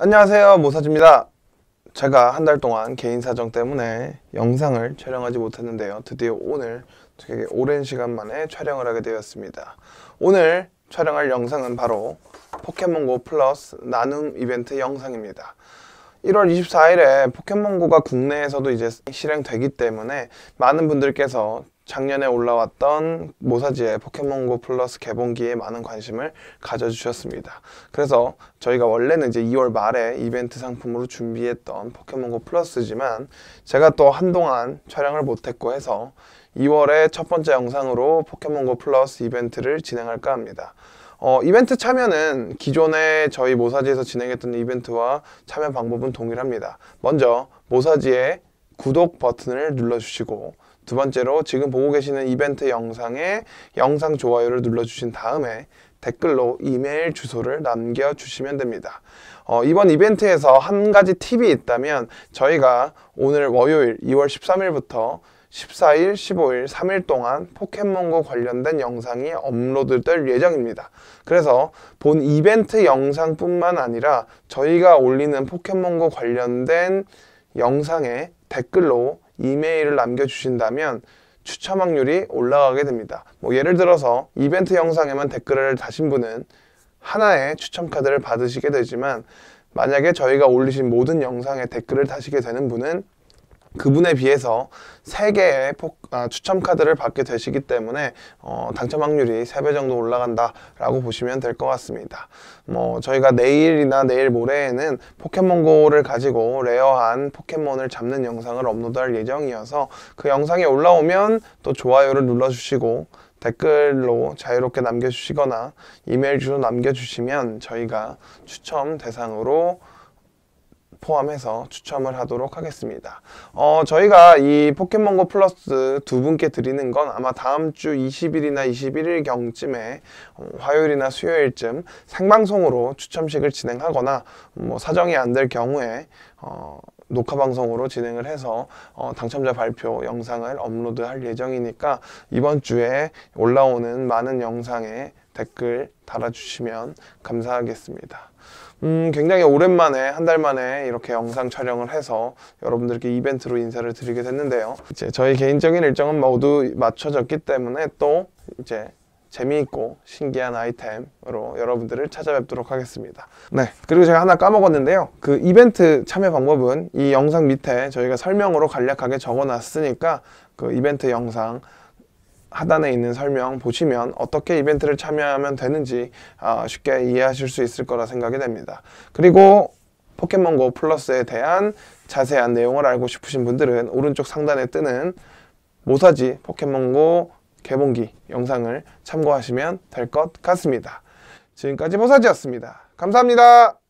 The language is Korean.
안녕하세요 모사주입니다 제가 한 달 동안 개인 사정 때문에 영상을 촬영하지 못했는데요 드디어 오늘 되게 오랜 시간 만에 촬영을 하게 되었습니다 오늘 촬영할 영상은 바로 포켓몬고 플러스 나눔 이벤트 영상입니다 1월 24일에 포켓몬고가 국내에서도 이제 실행되기 때문에 많은 분들께서 작년에 올라왔던 모사지의 포켓몬고 플러스 개봉기에 많은 관심을 가져주셨습니다. 그래서 저희가 원래는 이제 2월 말에 이벤트 상품으로 준비했던 포켓몬고 플러스지만 제가 또 한동안 촬영을 못했고 해서 2월에 첫 번째 영상으로 포켓몬고 플러스 이벤트를 진행할까 합니다. 어, 이벤트 참여는 기존에 저희 모사지에서 진행했던 이벤트와 참여 방법은 동일합니다. 먼저 모사지의 구독 버튼을 눌러주시고 두 번째로 지금 보고 계시는 이벤트 영상에 영상 좋아요를 눌러주신 다음에 댓글로 이메일 주소를 남겨주시면 됩니다. 어, 이번 이벤트에서 한 가지 팁이 있다면 저희가 오늘 월요일 2월 13일부터 14일, 15일, 3일 동안 포켓몬고 관련된 영상이 업로드될 예정입니다. 그래서 본 이벤트 영상뿐만 아니라 저희가 올리는 포켓몬고 관련된 영상에 댓글로 이메일을 남겨주신다면 추첨 확률이 올라가게 됩니다. 뭐 예를 들어서 이벤트 영상에만 댓글을 다신 분은 하나의 추첨 카드를 받으시게 되지만 만약에 저희가 올리신 모든 영상에 댓글을 다시게 되는 분은 그분에 비해서 3개의 포, 아, 추첨 카드를 받게 되시기 때문에 어, 당첨 확률이 3배 정도 올라간다라고 보시면 될 것 같습니다. 뭐 저희가 내일이나 내일 모레에는 포켓몬고를 가지고 레어한 포켓몬을 잡는 영상을 업로드할 예정이어서 그 영상이 올라오면 또 좋아요를 눌러주시고 댓글로 자유롭게 남겨주시거나 이메일 주소 남겨주시면 저희가 추첨 대상으로 포함해서 추첨을 하도록 하겠습니다. 어, 저희가 이 포켓몬고 플러스 두 분께 드리는 건 아마 다음 주 20일이나 21일 경쯤에 어, 화요일이나 수요일쯤 생방송으로 추첨식을 진행하거나 뭐 사정이 안 될 경우에 어, 녹화 방송으로 진행을 해서 어, 당첨자 발표 영상을 업로드할 예정이니까 이번 주에 올라오는 많은 영상에 댓글 달아주시면 감사하겠습니다. 음, 굉장히 오랜만에 한 달 만에 이렇게 영상 촬영을 해서 여러분들께 이벤트로 인사를 드리게 됐는데요. 이제 저희 개인적인 일정은 모두 맞춰졌기 때문에 또 이제 재미있고 신기한 아이템으로 여러분들을 찾아뵙도록 하겠습니다 네 그리고 제가 하나 까먹었는데요 그 이벤트 참여 방법은 이 영상 밑에 저희가 설명으로 간략하게 적어놨으니까 그 이벤트 영상 하단에 있는 설명 보시면 어떻게 이벤트를 참여하면 되는지 아, 쉽게 이해하실 수 있을 거라 생각이 됩니다 그리고 포켓몬고 플러스에 대한 자세한 내용을 알고 싶으신 분들은 오른쪽 상단에 뜨는 모사지 포켓몬고 개봉기 영상을 참고하시면 될 것 같습니다. 지금까지 보사지였습니다. 감사합니다.